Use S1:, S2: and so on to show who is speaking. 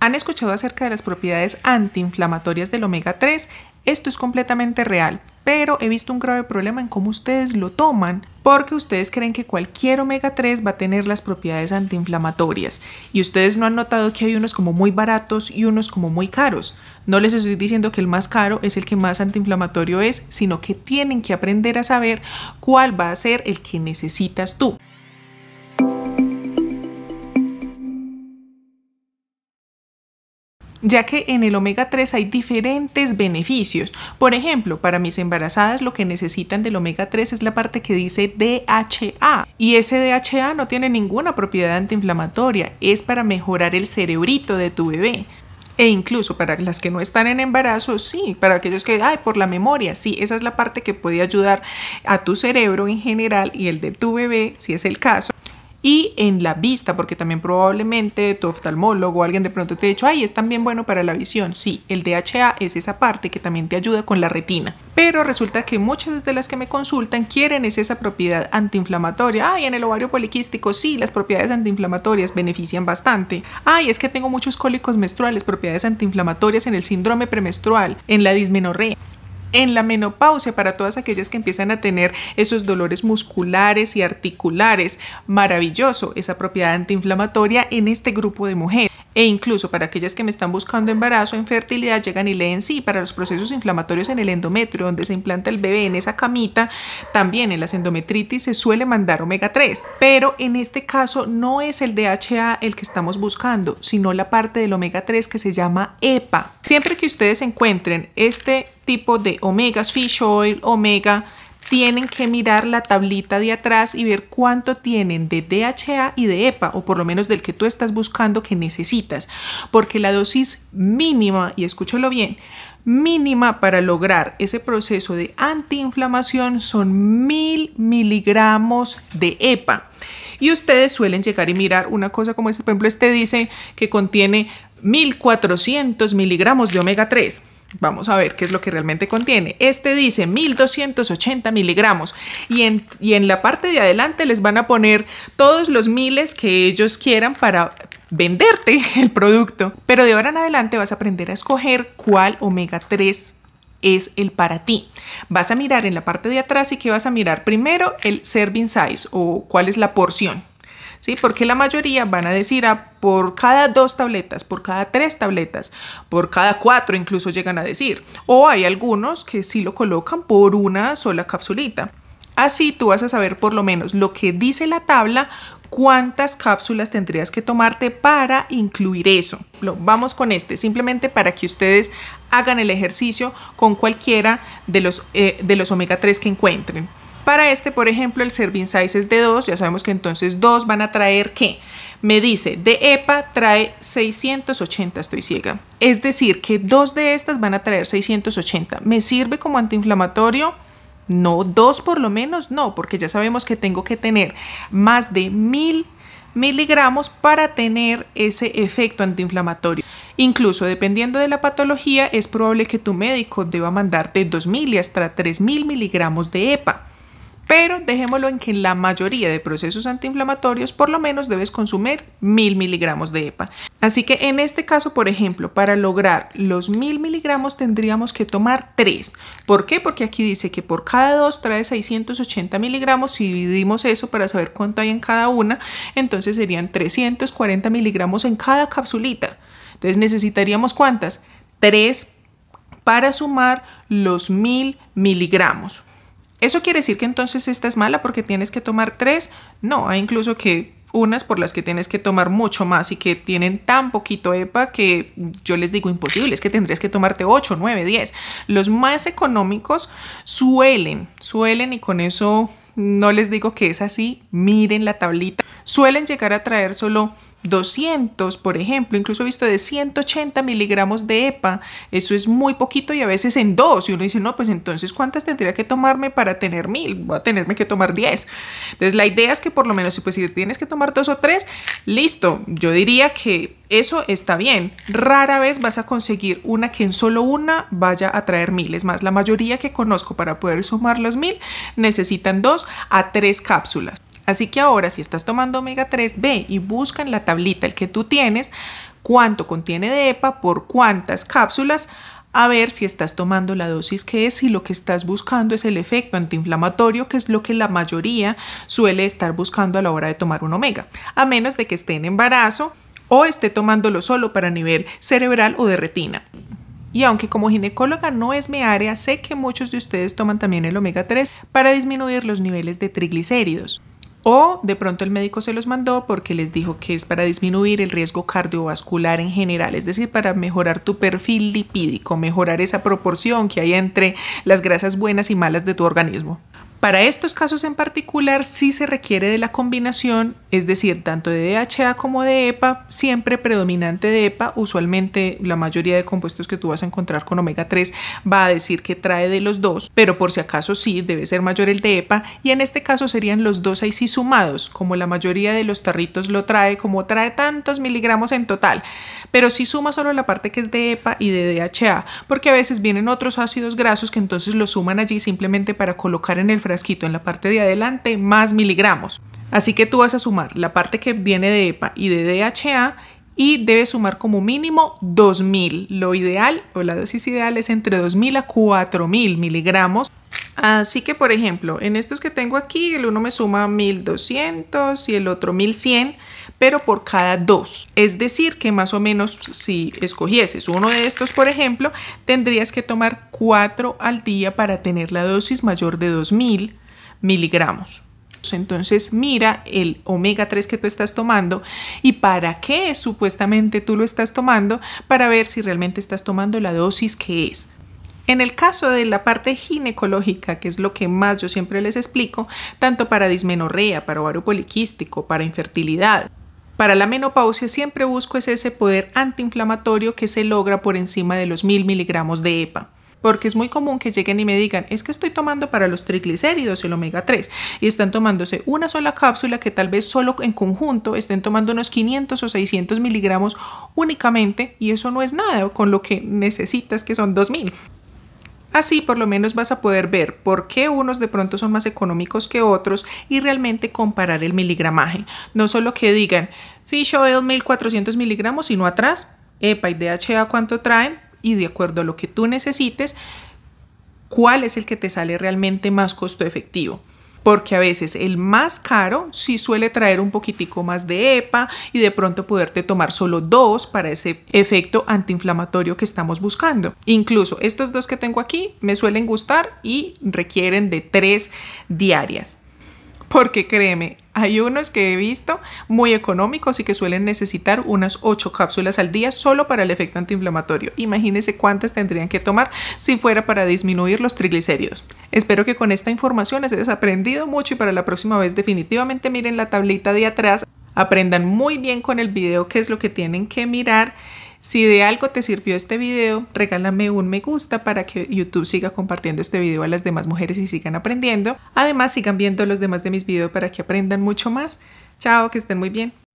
S1: ¿Han escuchado acerca de las propiedades antiinflamatorias del omega 3? Esto es completamente real, pero he visto un grave problema en cómo ustedes lo toman, porque ustedes creen que cualquier omega 3 va a tener las propiedades antiinflamatorias, y ustedes no han notado que hay unos como muy baratos y unos como muy caros. No les estoy diciendo que el más caro es el que más antiinflamatorio es, sino que tienen que aprender a saber cuál va a ser el que necesitas tú. ya que en el omega 3 hay diferentes beneficios. Por ejemplo, para mis embarazadas lo que necesitan del omega 3 es la parte que dice DHA y ese DHA no tiene ninguna propiedad antiinflamatoria, es para mejorar el cerebrito de tu bebé. E incluso para las que no están en embarazo, sí, para aquellos que, ay, por la memoria, sí, esa es la parte que puede ayudar a tu cerebro en general y el de tu bebé, si es el caso, y en la vista, porque también probablemente tu oftalmólogo o alguien de pronto te ha dicho, ay, es también bueno para la visión. Sí, el DHA es esa parte que también te ayuda con la retina. Pero resulta que muchas de las que me consultan quieren es esa propiedad antiinflamatoria. Ay, en el ovario poliquístico, sí, las propiedades antiinflamatorias benefician bastante. Ay, es que tengo muchos cólicos menstruales, propiedades antiinflamatorias en el síndrome premenstrual, en la dismenorrea en la menopausia para todas aquellas que empiezan a tener esos dolores musculares y articulares. Maravilloso esa propiedad antiinflamatoria en este grupo de mujeres e incluso para aquellas que me están buscando embarazo en fertilidad llegan y leen sí para los procesos inflamatorios en el endometrio donde se implanta el bebé en esa camita también en las endometritis se suele mandar omega 3 pero en este caso no es el DHA el que estamos buscando sino la parte del omega 3 que se llama EPA siempre que ustedes encuentren este tipo de omegas fish oil omega tienen que mirar la tablita de atrás y ver cuánto tienen de DHA y de EPA, o por lo menos del que tú estás buscando que necesitas, porque la dosis mínima, y escúchalo bien, mínima para lograr ese proceso de antiinflamación son mil miligramos de EPA. Y ustedes suelen llegar y mirar una cosa como este. por ejemplo, este dice que contiene 1400 miligramos de omega 3 Vamos a ver qué es lo que realmente contiene. Este dice 1280 miligramos y en, y en la parte de adelante les van a poner todos los miles que ellos quieran para venderte el producto. Pero de ahora en adelante vas a aprender a escoger cuál omega 3 es el para ti. Vas a mirar en la parte de atrás y que vas a mirar primero el serving size o cuál es la porción ¿sí? Porque la mayoría van a decir, ah, por cada dos tabletas, por cada tres tabletas, por cada cuatro incluso llegan a decir. O hay algunos que sí lo colocan por una sola capsulita. Así tú vas a saber por lo menos lo que dice la tabla, cuántas cápsulas tendrías que tomarte para incluir eso. Vamos con este, simplemente para que ustedes hagan el ejercicio con cualquiera de los, eh, de los omega 3 que encuentren. Para este, por ejemplo, el serving size es de 2, ya sabemos que entonces 2 van a traer ¿qué? Me dice, de EPA trae 680, estoy ciega. Es decir, que dos de estas van a traer 680. ¿Me sirve como antiinflamatorio? No, dos por lo menos no, porque ya sabemos que tengo que tener más de 1000 miligramos para tener ese efecto antiinflamatorio. Incluso dependiendo de la patología, es probable que tu médico deba mandarte 2.000 y hasta 3.000 miligramos de EPA pero dejémoslo en que en la mayoría de procesos antiinflamatorios por lo menos debes consumir 1000 miligramos de EPA. Así que en este caso, por ejemplo, para lograr los 1000 miligramos tendríamos que tomar 3. ¿Por qué? Porque aquí dice que por cada dos trae 680 miligramos. Si dividimos eso para saber cuánto hay en cada una, entonces serían 340 miligramos en cada capsulita. Entonces necesitaríamos cuántas? 3 para sumar los 1000 miligramos. ¿Eso quiere decir que entonces esta es mala porque tienes que tomar tres? No, hay incluso que unas por las que tienes que tomar mucho más y que tienen tan poquito EPA que yo les digo imposible, es que tendrías que tomarte 8, 9, 10. Los más económicos suelen, suelen y con eso no les digo que es así, miren la tablita, suelen llegar a traer solo 200, por ejemplo, incluso visto de 180 miligramos de EPA, eso es muy poquito y a veces en dos, y uno dice, no, pues entonces, ¿cuántas tendría que tomarme para tener mil? Voy a tenerme que tomar 10. Entonces, la idea es que por lo menos, pues si tienes que tomar dos o tres, listo, yo diría que eso está bien. Rara vez vas a conseguir una que en solo una vaya a traer miles Es más, la mayoría que conozco para poder sumar los mil necesitan dos a tres cápsulas. Así que ahora si estás tomando omega 3, ve y busca en la tablita el que tú tienes cuánto contiene de EPA por cuántas cápsulas a ver si estás tomando la dosis que es y lo que estás buscando es el efecto antiinflamatorio, que es lo que la mayoría suele estar buscando a la hora de tomar un omega, a menos de que esté en embarazo o esté tomándolo solo para nivel cerebral o de retina. Y aunque como ginecóloga no es mi área, sé que muchos de ustedes toman también el omega 3 para disminuir los niveles de triglicéridos o de pronto el médico se los mandó porque les dijo que es para disminuir el riesgo cardiovascular en general, es decir, para mejorar tu perfil lipídico, mejorar esa proporción que hay entre las grasas buenas y malas de tu organismo. Para estos casos en particular sí se requiere de la combinación, es decir, tanto de DHA como de EPA, siempre predominante de EPA, usualmente la mayoría de compuestos que tú vas a encontrar con omega 3 va a decir que trae de los dos, pero por si acaso sí debe ser mayor el de EPA y en este caso serían los dos ahí sí sumados, como la mayoría de los tarritos lo trae, como trae tantos miligramos en total, pero sí suma solo la parte que es de EPA y de DHA, porque a veces vienen otros ácidos grasos que entonces lo suman allí simplemente para colocar en el en la parte de adelante más miligramos. Así que tú vas a sumar la parte que viene de EPA y de DHA y debes sumar como mínimo 2000. Lo ideal o la dosis ideal es entre 2000 a 4000 miligramos Así que, por ejemplo, en estos que tengo aquí, el uno me suma 1200 y el otro 1100, pero por cada dos. Es decir, que más o menos si escogieses uno de estos, por ejemplo, tendrías que tomar 4 al día para tener la dosis mayor de 2000 miligramos. Entonces mira el omega 3 que tú estás tomando y para qué supuestamente tú lo estás tomando para ver si realmente estás tomando la dosis que es. En el caso de la parte ginecológica, que es lo que más yo siempre les explico, tanto para dismenorrea, para ovario poliquístico, para infertilidad, para la menopausia siempre busco ese poder antiinflamatorio que se logra por encima de los 1000 miligramos de EPA. Porque es muy común que lleguen y me digan, es que estoy tomando para los triglicéridos el omega 3 y están tomándose una sola cápsula que tal vez solo en conjunto estén tomando unos 500 o 600 miligramos únicamente y eso no es nada con lo que necesitas que son 2000. Así por lo menos vas a poder ver por qué unos de pronto son más económicos que otros y realmente comparar el miligramaje. No solo que digan fish oil 1400 miligramos, sino atrás, EPA y DHA cuánto traen y de acuerdo a lo que tú necesites, cuál es el que te sale realmente más costo efectivo porque a veces el más caro sí suele traer un poquitico más de EPA y de pronto poderte tomar solo dos para ese efecto antiinflamatorio que estamos buscando. Incluso estos dos que tengo aquí me suelen gustar y requieren de tres diarias porque créeme, hay unos que he visto muy económicos y que suelen necesitar unas 8 cápsulas al día solo para el efecto antiinflamatorio. Imagínense cuántas tendrían que tomar si fuera para disminuir los triglicéridos. Espero que con esta información les hayas aprendido mucho y para la próxima vez definitivamente miren la tablita de atrás, aprendan muy bien con el video qué es lo que tienen que mirar si de algo te sirvió este video, regálame un me gusta para que YouTube siga compartiendo este video a las demás mujeres y sigan aprendiendo. Además, sigan viendo los demás de mis videos para que aprendan mucho más. Chao, que estén muy bien.